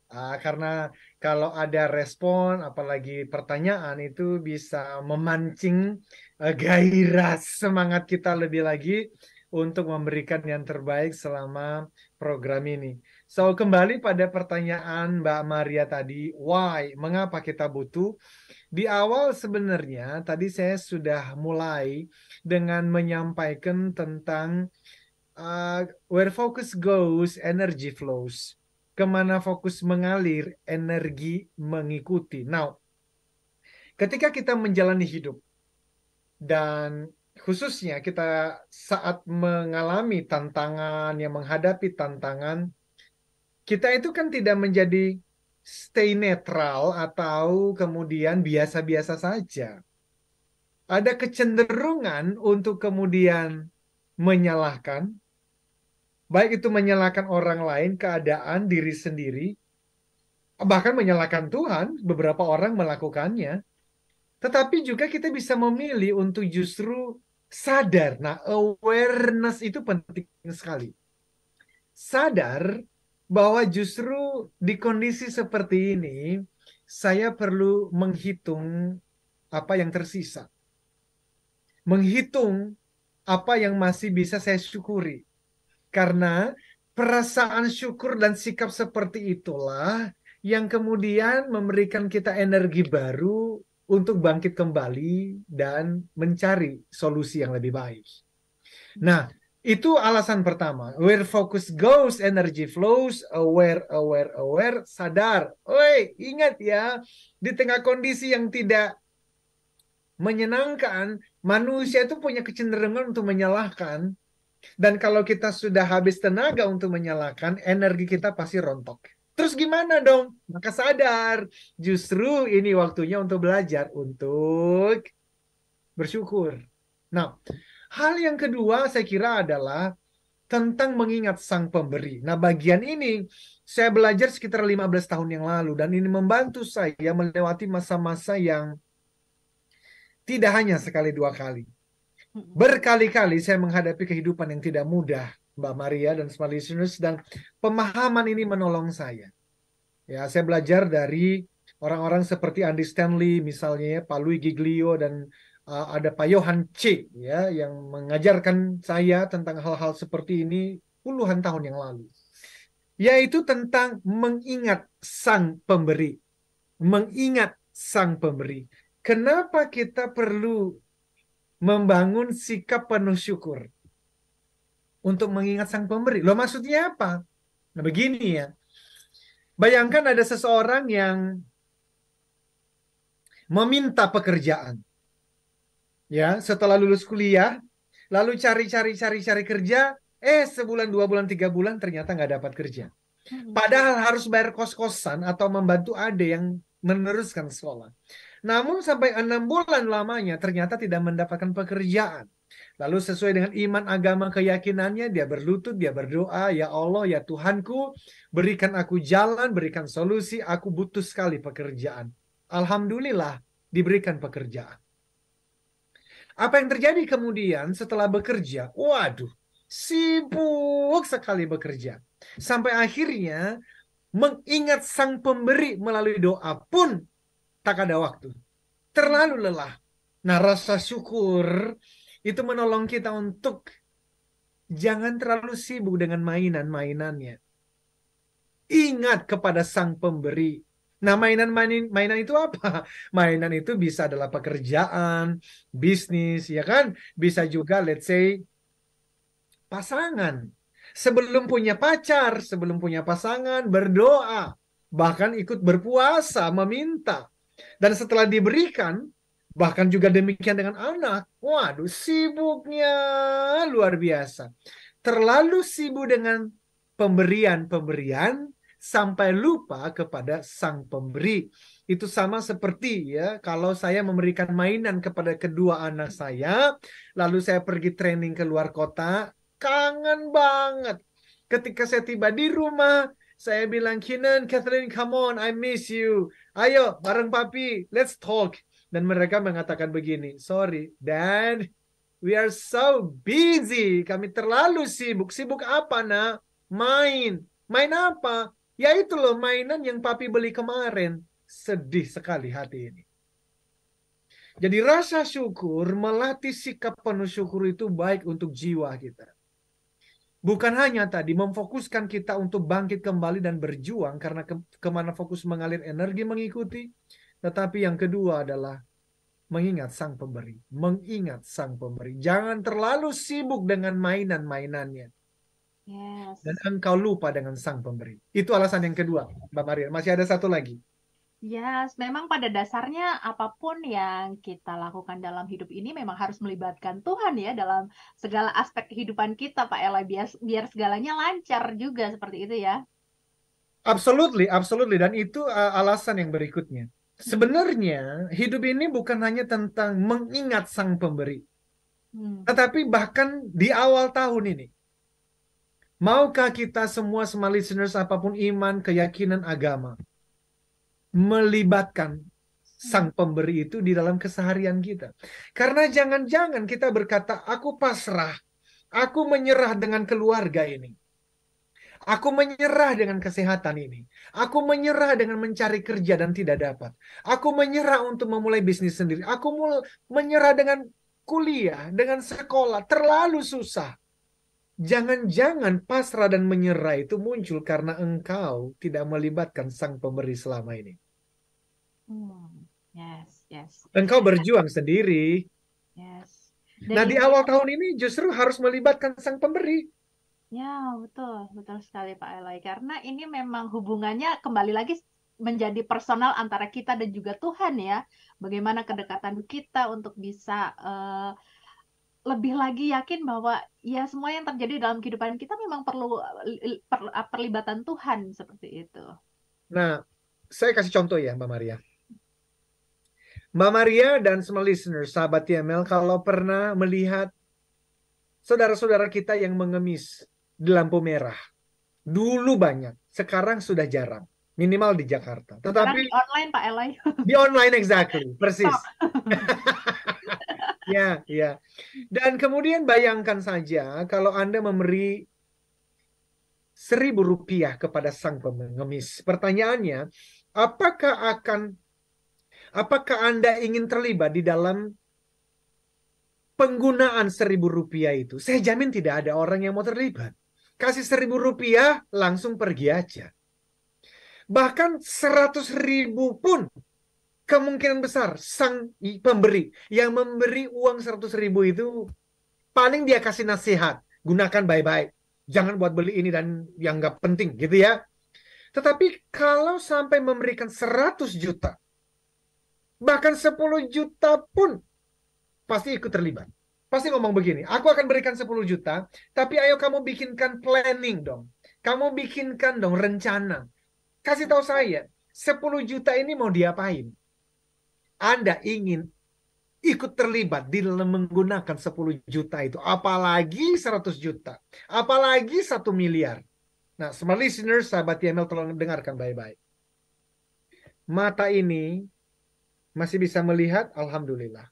Uh, karena kalau ada respon, apalagi pertanyaan itu bisa memancing uh, gairah semangat kita lebih lagi untuk memberikan yang terbaik selama program ini. So kembali pada pertanyaan Mbak Maria tadi, why? Mengapa kita butuh? Di awal sebenarnya tadi saya sudah mulai dengan menyampaikan tentang uh, where focus goes, energy flows. Kemana fokus mengalir, energi mengikuti. Now, ketika kita menjalani hidup dan khususnya kita saat mengalami tantangan yang menghadapi tantangan, kita itu kan tidak menjadi stay netral atau kemudian biasa-biasa saja. Ada kecenderungan untuk kemudian menyalahkan, baik itu menyalahkan orang lain, keadaan, diri sendiri, bahkan menyalahkan Tuhan, beberapa orang melakukannya. Tetapi juga kita bisa memilih untuk justru sadar. Nah, awareness itu penting sekali. Sadar bahwa justru di kondisi seperti ini saya perlu menghitung apa yang tersisa. Menghitung apa yang masih bisa saya syukuri karena perasaan syukur dan sikap seperti itulah yang kemudian memberikan kita energi baru untuk bangkit kembali dan mencari solusi yang lebih baik. Nah, itu alasan pertama. Where focus goes, energy flows. Aware, aware, aware. Sadar. Oi, ingat ya, di tengah kondisi yang tidak menyenangkan, manusia itu punya kecenderungan untuk menyalahkan dan kalau kita sudah habis tenaga untuk menyalakan, energi kita pasti rontok. Terus gimana dong? Maka sadar, justru ini waktunya untuk belajar, untuk bersyukur. Nah, hal yang kedua saya kira adalah tentang mengingat sang pemberi. Nah, bagian ini saya belajar sekitar 15 tahun yang lalu dan ini membantu saya melewati masa-masa yang tidak hanya sekali dua kali. Berkali-kali saya menghadapi kehidupan yang tidak mudah, Mbak Maria dan smart listeners, dan pemahaman ini menolong saya. Ya, saya belajar dari orang-orang seperti Andy Stanley misalnya, ya, Pak Louis Giglio dan uh, ada Pak Johan C ya yang mengajarkan saya tentang hal-hal seperti ini puluhan tahun yang lalu yaitu tentang mengingat sang pemberi mengingat sang pemberi kenapa kita perlu membangun sikap penuh syukur untuk mengingat sang pemberi. Lo maksudnya apa? Nah begini ya. Bayangkan ada seseorang yang meminta pekerjaan. Ya, setelah lulus kuliah, lalu cari-cari cari-cari kerja, eh sebulan, dua bulan, tiga bulan ternyata nggak dapat kerja. Hmm. Padahal harus bayar kos-kosan atau membantu ade yang meneruskan sekolah. Namun sampai enam bulan lamanya ternyata tidak mendapatkan pekerjaan. Lalu sesuai dengan iman agama keyakinannya, dia berlutut, dia berdoa, ya Allah, ya Tuhanku, berikan aku jalan, berikan solusi, aku butuh sekali pekerjaan. Alhamdulillah diberikan pekerjaan. Apa yang terjadi kemudian setelah bekerja? Waduh, sibuk sekali bekerja. Sampai akhirnya mengingat sang pemberi melalui doa pun tak ada waktu. Terlalu lelah. Nah, rasa syukur itu menolong kita untuk jangan terlalu sibuk dengan mainan-mainannya. Ingat kepada sang pemberi. Nah, mainan-mainan mainan itu apa? *laughs* Mainan itu bisa adalah pekerjaan, bisnis, ya kan? Bisa juga let's say pasangan. Sebelum punya pacar, sebelum punya pasangan, berdoa, bahkan ikut berpuasa, meminta. Dan setelah diberikan, bahkan juga demikian dengan anak, waduh sibuknya luar biasa. Terlalu sibuk dengan pemberian-pemberian sampai lupa kepada sang pemberi. Itu sama seperti ya, kalau saya memberikan mainan kepada kedua anak saya, lalu saya pergi training ke luar kota, kangen banget. Ketika saya tiba di rumah, saya bilang, Kinan, Catherine, come on, I miss you ayo bareng papi, let's talk. Dan mereka mengatakan begini, sorry, dan we are so busy. Kami terlalu sibuk. Sibuk apa nak? Main. Main apa? Ya itu loh mainan yang papi beli kemarin. Sedih sekali hati ini. Jadi rasa syukur melatih sikap penuh syukur itu baik untuk jiwa kita. Bukan hanya tadi memfokuskan kita untuk bangkit kembali dan berjuang karena ke kemana fokus mengalir energi mengikuti, tetapi yang kedua adalah mengingat sang pemberi, mengingat sang pemberi. Jangan terlalu sibuk dengan mainan-mainannya. Yes. Dan engkau lupa dengan sang pemberi. Itu alasan yang kedua, Mbak Maria. Masih ada satu lagi. Yes, memang pada dasarnya apapun yang kita lakukan dalam hidup ini memang harus melibatkan Tuhan ya dalam segala aspek kehidupan kita Pak Ela biar, biar segalanya lancar juga seperti itu ya. Absolutely, absolutely dan itu e, alasan yang berikutnya. Hmm. Sebenarnya hidup ini bukan hanya tentang mengingat sang pemberi. Hmm. Tetapi bahkan di awal tahun ini maukah kita semua semua listeners apapun iman, keyakinan, agama melibatkan sang hmm. pemberi itu di dalam keseharian kita. Karena jangan-jangan kita berkata, aku pasrah, aku menyerah dengan keluarga ini. Aku menyerah dengan kesehatan ini. Aku menyerah dengan mencari kerja dan tidak dapat. Aku menyerah untuk memulai bisnis sendiri. Aku menyerah dengan kuliah, dengan sekolah. Terlalu susah. Jangan-jangan pasrah dan menyerah itu muncul karena engkau tidak melibatkan sang pemberi selama ini. Hmm, yes, yes. Engkau berjuang sendiri. Yes. Nah, dan nah, di awal tahun ini justru harus melibatkan sang pemberi. Ya, betul, betul sekali Pak Elai. Karena ini memang hubungannya kembali lagi menjadi personal antara kita dan juga Tuhan ya. Bagaimana kedekatan kita untuk bisa uh, lebih lagi yakin bahwa ya semua yang terjadi dalam kehidupan kita memang perlu per, ah, perlibatan Tuhan seperti itu. Nah, saya kasih contoh ya Mbak Maria. Mbak Maria dan semua listener, sahabat TML, kalau pernah melihat saudara-saudara kita yang mengemis di lampu merah, dulu banyak, sekarang sudah jarang minimal di Jakarta. Tetapi di online Pak Eli. Di online exactly, persis. *laughs* Ya, ya. Dan kemudian bayangkan saja kalau Anda memberi seribu rupiah kepada sang pengemis. Pertanyaannya, apakah akan, apakah Anda ingin terlibat di dalam penggunaan seribu rupiah itu? Saya jamin tidak ada orang yang mau terlibat. Kasih seribu rupiah, langsung pergi aja. Bahkan seratus ribu pun kemungkinan besar sang pemberi yang memberi uang seratus ribu itu paling dia kasih nasihat, gunakan baik-baik. Jangan buat beli ini dan yang nggak penting gitu ya. Tetapi kalau sampai memberikan seratus juta, bahkan sepuluh juta pun pasti ikut terlibat. Pasti ngomong begini, aku akan berikan sepuluh juta, tapi ayo kamu bikinkan planning dong. Kamu bikinkan dong rencana. Kasih tahu saya, 10 juta ini mau diapain? Anda ingin ikut terlibat di dalam menggunakan 10 juta itu, apalagi 100 juta, apalagi 1 miliar. Nah, smart listeners, sahabat YML tolong dengarkan baik-baik. Mata ini masih bisa melihat, alhamdulillah.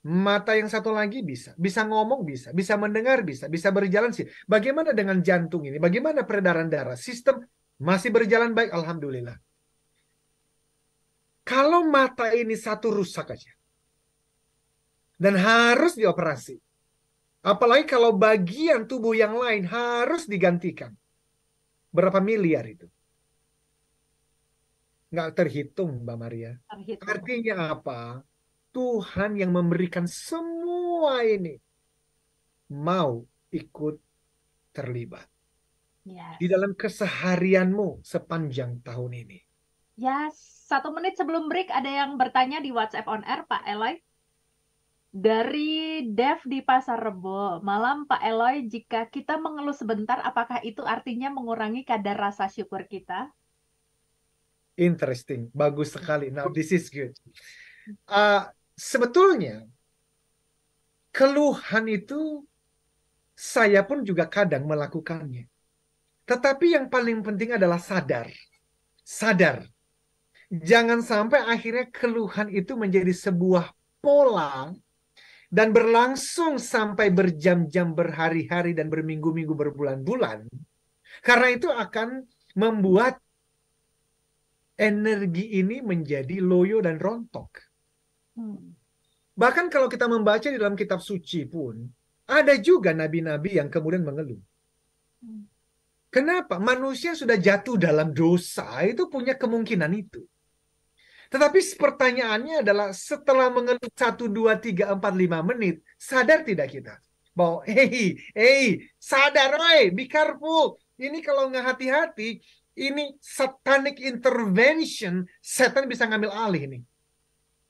Mata yang satu lagi bisa, bisa ngomong bisa, bisa mendengar bisa, bisa berjalan sih. Bagaimana dengan jantung ini? Bagaimana peredaran darah? Sistem masih berjalan baik, alhamdulillah. Kalau mata ini satu rusak aja dan harus dioperasi. Apalagi kalau bagian tubuh yang lain harus digantikan. Berapa miliar itu? Nggak terhitung, Mbak Maria. Terhitung. Artinya apa? Tuhan yang memberikan semua ini mau ikut terlibat yes. di dalam keseharianmu sepanjang tahun ini. Yes. Satu menit sebelum break ada yang bertanya di WhatsApp on air Pak Eloy. Dari Dev di Pasar Rebo, malam Pak Eloy, jika kita mengeluh sebentar, apakah itu artinya mengurangi kadar rasa syukur kita? Interesting, bagus sekali. Now this is good. Uh, sebetulnya keluhan itu saya pun juga kadang melakukannya. Tetapi yang paling penting adalah sadar. Sadar Jangan sampai akhirnya keluhan itu menjadi sebuah pola dan berlangsung sampai berjam-jam, berhari-hari, dan berminggu-minggu, berbulan-bulan. Karena itu akan membuat energi ini menjadi loyo dan rontok. Hmm. Bahkan kalau kita membaca di dalam kitab suci pun, ada juga nabi-nabi yang kemudian mengeluh. Hmm. Kenapa? Manusia sudah jatuh dalam dosa, itu punya kemungkinan itu. Tetapi pertanyaannya adalah setelah mengeluh 1, 2, 3, 4, 5 menit, sadar tidak kita? Bahwa, hei, hei, sadar, oi, be careful. Ini kalau nggak hati-hati, ini satanic intervention, setan bisa ngambil alih nih.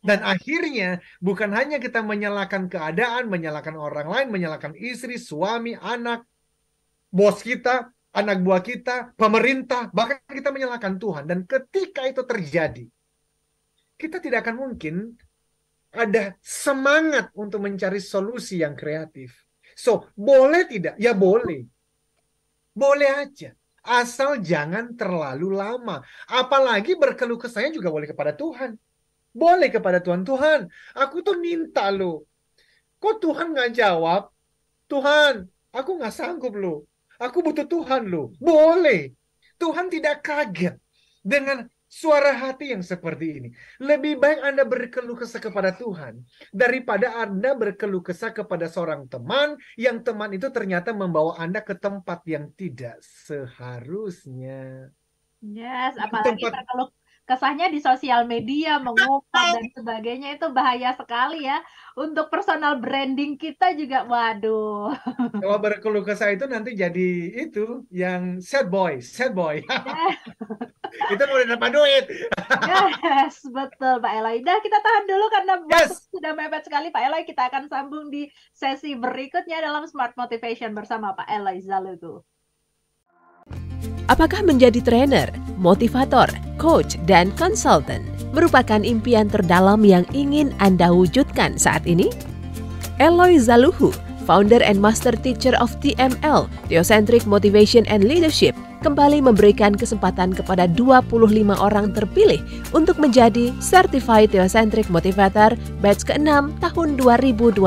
Dan hmm. akhirnya bukan hanya kita menyalahkan keadaan, menyalahkan orang lain, menyalahkan istri, suami, anak, bos kita, anak buah kita, pemerintah, bahkan kita menyalahkan Tuhan. Dan ketika itu terjadi, kita tidak akan mungkin ada semangat untuk mencari solusi yang kreatif. So, boleh tidak? Ya boleh. Boleh aja. Asal jangan terlalu lama. Apalagi berkeluh kesahnya juga boleh kepada Tuhan. Boleh kepada Tuhan. Tuhan, aku tuh minta lo. Kok Tuhan nggak jawab? Tuhan, aku nggak sanggup lo. Aku butuh Tuhan lo. Boleh. Tuhan tidak kaget dengan suara hati yang seperti ini. Lebih baik Anda berkeluh kesah kepada Tuhan daripada Anda berkeluh kesah kepada seorang teman yang teman itu ternyata membawa Anda ke tempat yang tidak seharusnya. Yes, apalagi tempat... berkeluh kesahnya di sosial media mengumpat dan sebagainya itu bahaya sekali ya untuk personal branding kita juga waduh kalau berkeluh kesah itu nanti jadi itu yang sad boy sad boy *laughs* *laughs* Itu mau dapat duit. yes, betul Pak Eloy. Nah, kita tahan dulu karena yes. sudah mepet sekali Pak Eloy. Kita akan sambung di sesi berikutnya dalam Smart Motivation bersama Pak Eloy Zalugu. Apakah menjadi trainer, motivator, coach, dan konsultan merupakan impian terdalam yang ingin Anda wujudkan saat ini? Eloy Zaluhu founder and master teacher of TML, Theocentric Motivation and Leadership, kembali memberikan kesempatan kepada 25 orang terpilih untuk menjadi Certified Theocentric Motivator batch ke-6 tahun 2023.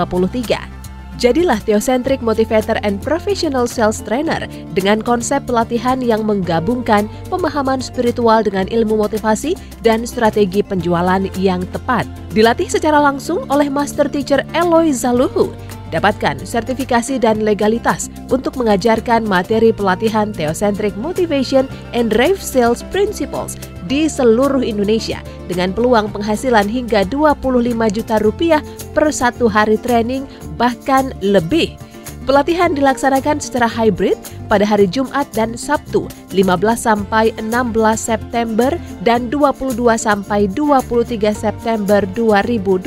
Jadilah Theocentric Motivator and Professional Sales Trainer dengan konsep pelatihan yang menggabungkan pemahaman spiritual dengan ilmu motivasi dan strategi penjualan yang tepat. Dilatih secara langsung oleh Master Teacher Eloy Zaluhu Dapatkan sertifikasi dan legalitas untuk mengajarkan materi pelatihan Theocentric Motivation and Drive Sales Principles di seluruh Indonesia dengan peluang penghasilan hingga 25 juta rupiah per satu hari training bahkan lebih. Pelatihan dilaksanakan secara hybrid pada hari Jumat dan Sabtu 15 sampai 16 September dan 22 sampai 23 September 2023.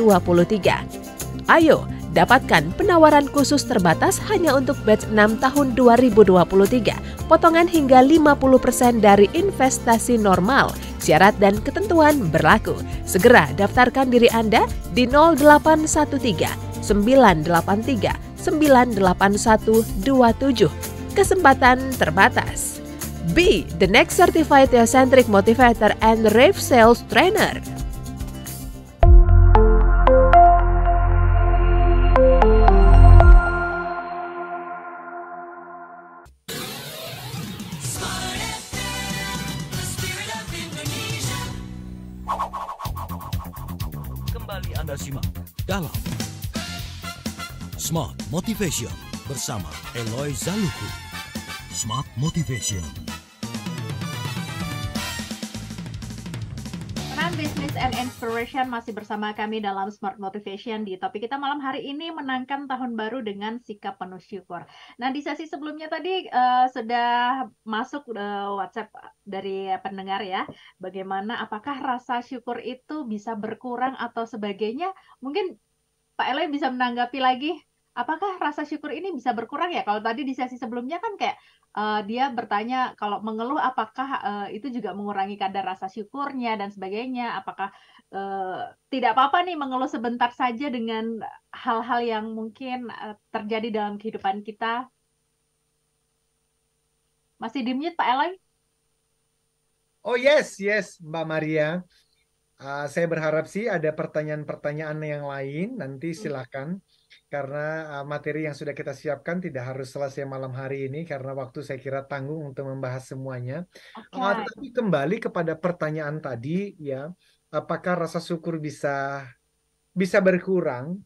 Ayo, dapatkan penawaran khusus terbatas hanya untuk batch 6 tahun 2023, potongan hingga 50% dari investasi normal. Syarat dan ketentuan berlaku. Segera daftarkan diri Anda di 0813 983 98127. Kesempatan terbatas. B. The next certified theocentric motivator and rave sales trainer. Motivation bersama Eloy Zaluku. Smart Motivation. Teman bisnis and inspiration masih bersama kami dalam Smart Motivation di topik kita malam hari ini menangkan tahun baru dengan sikap penuh syukur. Nah di sesi sebelumnya tadi uh, sudah masuk uh, WhatsApp dari pendengar ya, bagaimana apakah rasa syukur itu bisa berkurang atau sebagainya? Mungkin Pak Eloy bisa menanggapi lagi apakah rasa syukur ini bisa berkurang ya? Kalau tadi di sesi sebelumnya kan kayak uh, dia bertanya kalau mengeluh apakah uh, itu juga mengurangi kadar rasa syukurnya dan sebagainya? Apakah uh, tidak apa-apa nih mengeluh sebentar saja dengan hal-hal yang mungkin uh, terjadi dalam kehidupan kita? Masih di mute Pak Eloy? Oh yes, yes Mbak Maria. Uh, saya berharap sih ada pertanyaan-pertanyaan yang lain nanti hmm. silakan. Hmm karena materi yang sudah kita siapkan tidak harus selesai malam hari ini karena waktu saya kira tanggung untuk membahas semuanya. Okay. Uh, tapi kembali kepada pertanyaan tadi ya, apakah rasa syukur bisa bisa berkurang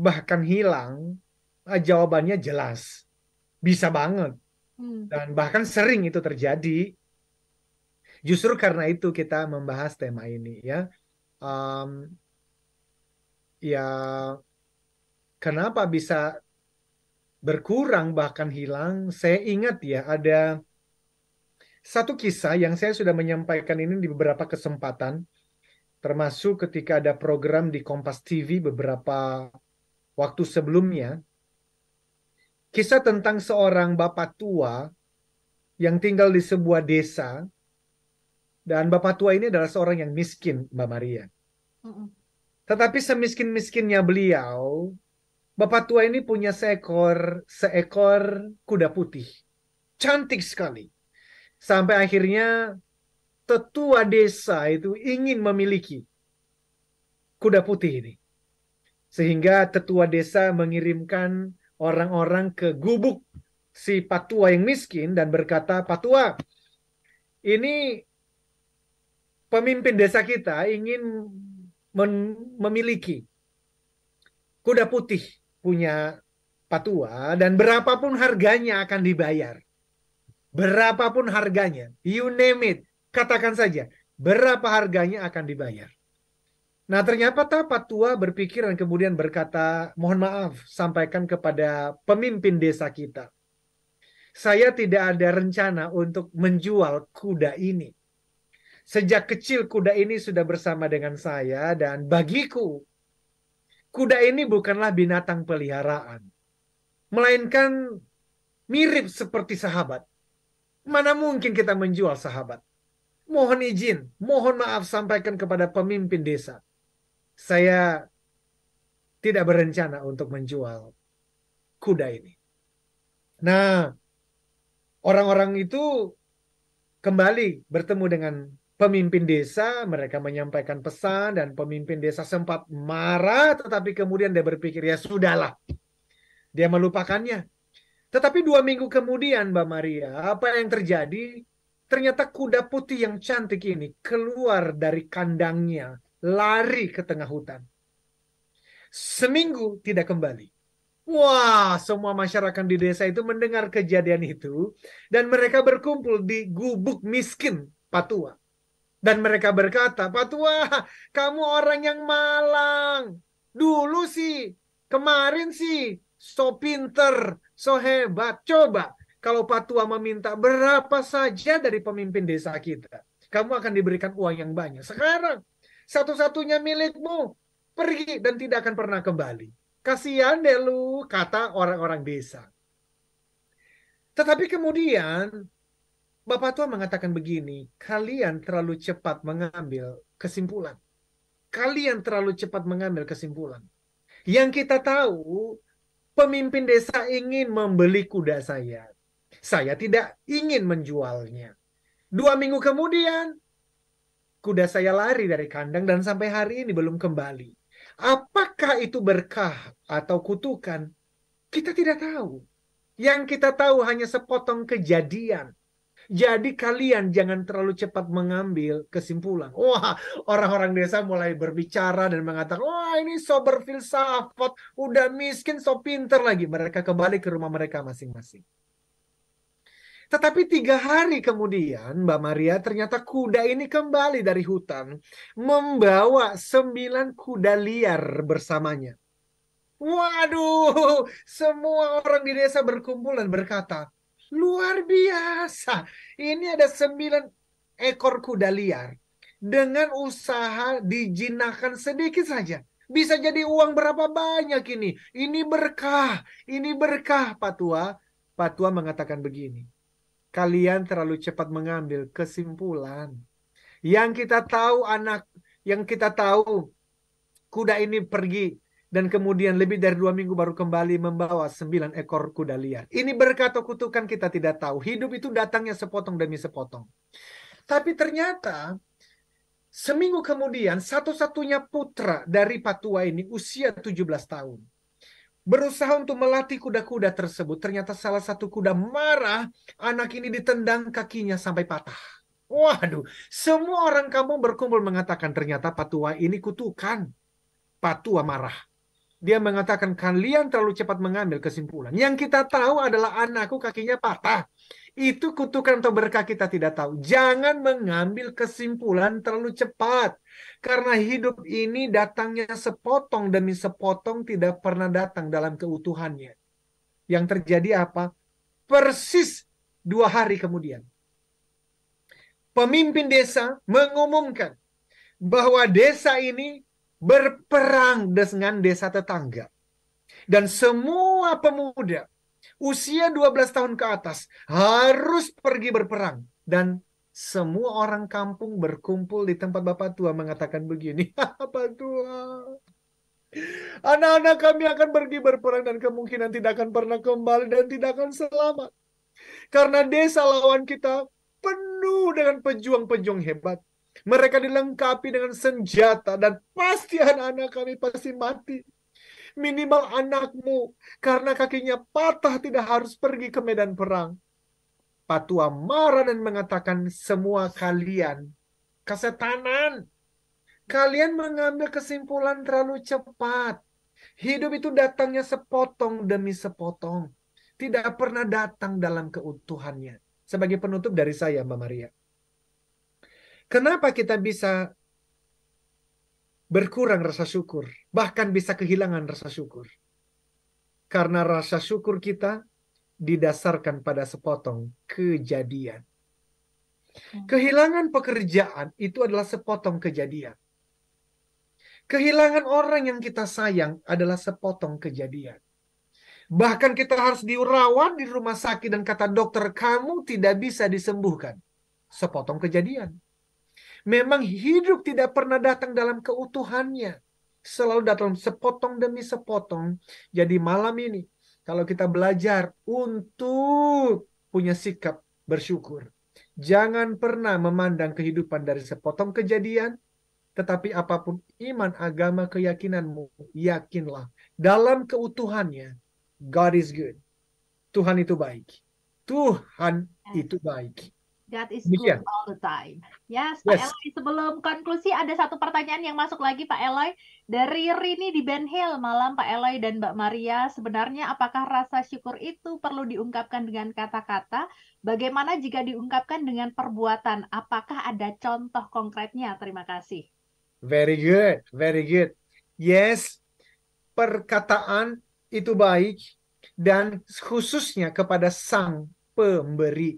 bahkan hilang? Uh, jawabannya jelas. Bisa banget. Hmm. Dan bahkan sering itu terjadi. Justru karena itu kita membahas tema ini ya. Um, ya kenapa bisa berkurang bahkan hilang? Saya ingat ya ada satu kisah yang saya sudah menyampaikan ini di beberapa kesempatan, termasuk ketika ada program di Kompas TV beberapa waktu sebelumnya. Kisah tentang seorang bapak tua yang tinggal di sebuah desa, dan bapak tua ini adalah seorang yang miskin, Mbak Maria. Tetapi semiskin-miskinnya beliau, Bapak tua ini punya seekor seekor kuda putih. Cantik sekali. Sampai akhirnya tetua desa itu ingin memiliki kuda putih ini. Sehingga tetua desa mengirimkan orang-orang ke gubuk si patua yang miskin dan berkata, "Patua, ini pemimpin desa kita ingin memiliki kuda putih punya patua dan berapapun harganya akan dibayar. Berapapun harganya, you name it, katakan saja, berapa harganya akan dibayar. Nah ternyata patua berpikir dan kemudian berkata, mohon maaf, sampaikan kepada pemimpin desa kita. Saya tidak ada rencana untuk menjual kuda ini. Sejak kecil kuda ini sudah bersama dengan saya dan bagiku kuda ini bukanlah binatang peliharaan, melainkan mirip seperti sahabat. Mana mungkin kita menjual sahabat? Mohon izin, mohon maaf sampaikan kepada pemimpin desa. Saya tidak berencana untuk menjual kuda ini. Nah, orang-orang itu kembali bertemu dengan pemimpin desa, mereka menyampaikan pesan dan pemimpin desa sempat marah tetapi kemudian dia berpikir ya sudahlah. Dia melupakannya. Tetapi dua minggu kemudian Mbak Maria, apa yang terjadi? Ternyata kuda putih yang cantik ini keluar dari kandangnya, lari ke tengah hutan. Seminggu tidak kembali. Wah, semua masyarakat di desa itu mendengar kejadian itu dan mereka berkumpul di gubuk miskin Patua. Dan mereka berkata, Pak Tua, kamu orang yang malang. Dulu sih, kemarin sih, so pinter, so hebat. Coba, kalau Pak Tua meminta berapa saja dari pemimpin desa kita, kamu akan diberikan uang yang banyak. Sekarang, satu-satunya milikmu, pergi dan tidak akan pernah kembali. Kasihan deh lu, kata orang-orang desa. Tetapi kemudian Bapak Tuhan mengatakan begini, kalian terlalu cepat mengambil kesimpulan. Kalian terlalu cepat mengambil kesimpulan. Yang kita tahu, pemimpin desa ingin membeli kuda saya. Saya tidak ingin menjualnya. Dua minggu kemudian, kuda saya lari dari kandang dan sampai hari ini belum kembali. Apakah itu berkah atau kutukan? Kita tidak tahu. Yang kita tahu hanya sepotong kejadian jadi kalian jangan terlalu cepat mengambil kesimpulan. Wah, orang-orang desa mulai berbicara dan mengatakan, wah ini so berfilsafat, udah miskin, so pinter lagi. Mereka kembali ke rumah mereka masing-masing. Tetapi tiga hari kemudian Mbak Maria ternyata kuda ini kembali dari hutan membawa sembilan kuda liar bersamanya. Waduh, semua orang di desa berkumpul dan berkata, Luar biasa. Ini ada sembilan ekor kuda liar. Dengan usaha dijinakan sedikit saja. Bisa jadi uang berapa banyak ini. Ini berkah. Ini berkah, Pak tua Pak tua mengatakan begini. Kalian terlalu cepat mengambil kesimpulan. Yang kita tahu anak, yang kita tahu kuda ini pergi dan kemudian lebih dari dua minggu baru kembali membawa sembilan ekor kuda liar. Ini berkat atau kutukan kita tidak tahu. Hidup itu datangnya sepotong demi sepotong. Tapi ternyata seminggu kemudian satu-satunya putra dari Patua ini usia 17 tahun. Berusaha untuk melatih kuda-kuda tersebut. Ternyata salah satu kuda marah, anak ini ditendang kakinya sampai patah. Waduh, semua orang kampung berkumpul mengatakan ternyata Patua ini kutukan. Patua marah dia mengatakan kalian terlalu cepat mengambil kesimpulan. Yang kita tahu adalah anakku kakinya patah. Itu kutukan atau berkah kita tidak tahu. Jangan mengambil kesimpulan terlalu cepat. Karena hidup ini datangnya sepotong demi sepotong tidak pernah datang dalam keutuhannya. Yang terjadi apa? Persis dua hari kemudian. Pemimpin desa mengumumkan bahwa desa ini berperang dengan desa tetangga. Dan semua pemuda usia 12 tahun ke atas harus pergi berperang dan semua orang kampung berkumpul di tempat Bapak Tua mengatakan begini, *laughs* Bapak Tua, anak-anak kami akan pergi berperang dan kemungkinan tidak akan pernah kembali dan tidak akan selamat. Karena desa lawan kita penuh dengan pejuang-pejuang hebat. Mereka dilengkapi dengan senjata dan pasti anak-anak kami pasti mati. Minimal anakmu karena kakinya patah tidak harus pergi ke medan perang. Patua marah dan mengatakan semua kalian kesetanan. Kalian mengambil kesimpulan terlalu cepat. Hidup itu datangnya sepotong demi sepotong. Tidak pernah datang dalam keutuhannya. Sebagai penutup dari saya, Mbak Maria. Kenapa kita bisa berkurang rasa syukur, bahkan bisa kehilangan rasa syukur? Karena rasa syukur kita didasarkan pada sepotong kejadian. Hmm. Kehilangan pekerjaan itu adalah sepotong kejadian. Kehilangan orang yang kita sayang adalah sepotong kejadian. Bahkan kita harus dirawat di rumah sakit dan kata dokter kamu tidak bisa disembuhkan. Sepotong kejadian. Memang hidup tidak pernah datang dalam keutuhannya. Selalu datang sepotong demi sepotong. Jadi malam ini, kalau kita belajar untuk punya sikap bersyukur. Jangan pernah memandang kehidupan dari sepotong kejadian, tetapi apapun iman, agama, keyakinanmu, yakinlah. Dalam keutuhannya, God is good. Tuhan itu baik. Tuhan itu baik. God is good all the time. Yes, Pak Eloy. Sebelum konklusi ada satu pertanyaan yang masuk lagi Pak Eloy dari Rini di Ben Hill. Malam Pak Eloy dan Mbak Maria. Sebenarnya apakah rasa syukur itu perlu diungkapkan dengan kata-kata? Bagaimana jika diungkapkan dengan perbuatan? Apakah ada contoh konkretnya? Terima kasih. Very good, very good. Yes, perkataan itu baik dan khususnya kepada sang pemberi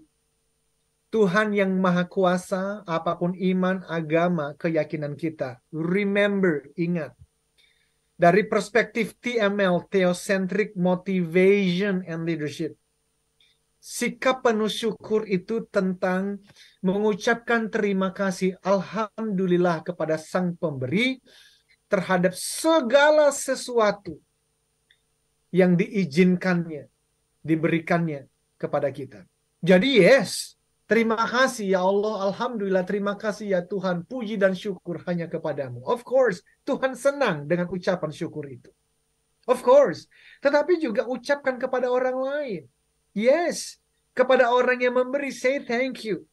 Tuhan yang maha kuasa, apapun iman, agama, keyakinan kita. Remember, ingat. Dari perspektif TML, Theocentric Motivation and Leadership. Sikap penuh syukur itu tentang mengucapkan terima kasih, Alhamdulillah kepada Sang Pemberi terhadap segala sesuatu yang diizinkannya, diberikannya kepada kita. Jadi yes, Terima kasih ya Allah, Alhamdulillah, terima kasih ya Tuhan, puji dan syukur hanya kepadamu. Of course, Tuhan senang dengan ucapan syukur itu. Of course, tetapi juga ucapkan kepada orang lain. Yes, kepada orang yang memberi, say thank you.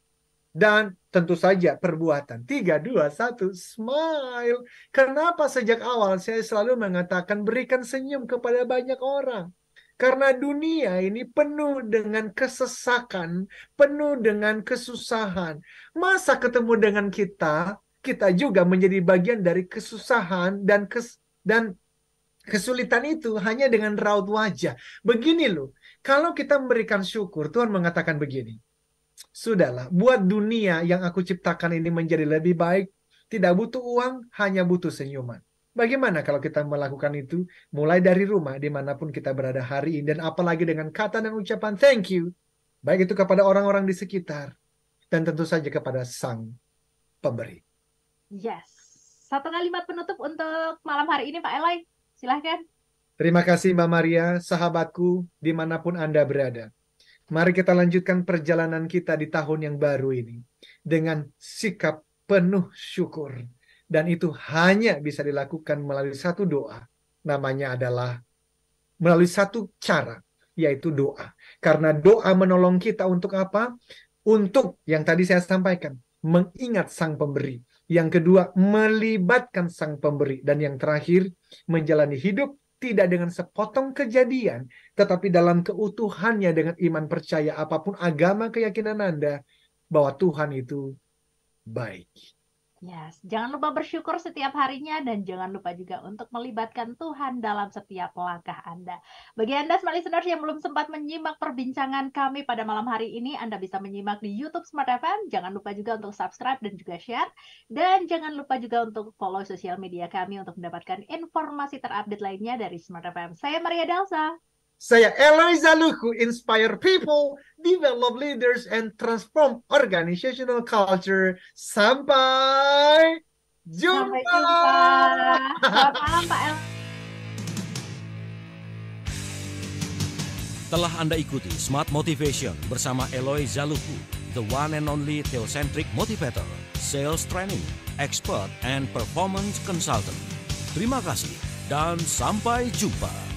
Dan tentu saja perbuatan. Tiga, dua, satu. smile. Kenapa sejak awal saya selalu mengatakan berikan senyum kepada banyak orang. Karena dunia ini penuh dengan kesesakan, penuh dengan kesusahan. Masa ketemu dengan kita, kita juga menjadi bagian dari kesusahan dan kes dan kesulitan itu hanya dengan raut wajah. Begini loh, kalau kita memberikan syukur, Tuhan mengatakan begini. Sudahlah, buat dunia yang aku ciptakan ini menjadi lebih baik, tidak butuh uang, hanya butuh senyuman. Bagaimana kalau kita melakukan itu mulai dari rumah dimanapun kita berada hari ini dan apalagi dengan kata dan ucapan thank you baik itu kepada orang-orang di sekitar dan tentu saja kepada sang pemberi. Yes. Satu kalimat penutup untuk malam hari ini Pak Elai. Silahkan. Terima kasih Mbak Maria, sahabatku dimanapun Anda berada. Mari kita lanjutkan perjalanan kita di tahun yang baru ini dengan sikap penuh syukur dan itu hanya bisa dilakukan melalui satu doa. Namanya adalah melalui satu cara, yaitu doa. Karena doa menolong kita untuk apa? Untuk yang tadi saya sampaikan, mengingat sang pemberi. Yang kedua, melibatkan sang pemberi. Dan yang terakhir, menjalani hidup tidak dengan sepotong kejadian, tetapi dalam keutuhannya dengan iman percaya apapun agama keyakinan Anda, bahwa Tuhan itu baik. Yes, jangan lupa bersyukur setiap harinya dan jangan lupa juga untuk melibatkan Tuhan dalam setiap langkah Anda. Bagi Anda smart listeners yang belum sempat menyimak perbincangan kami pada malam hari ini, Anda bisa menyimak di YouTube Smart FM. Jangan lupa juga untuk subscribe dan juga share dan jangan lupa juga untuk follow sosial media kami untuk mendapatkan informasi terupdate lainnya dari Smart FM. Saya Maria Dalsa. Saya Eliza Luku, inspire people, develop leaders, and transform organizational culture. Sampai jumpa. Sampai jumpa. Pak El. Telah Anda ikuti Smart Motivation bersama Eloy Zaluku, the one and only theocentric motivator, sales training, expert, and performance consultant. Terima kasih dan sampai jumpa.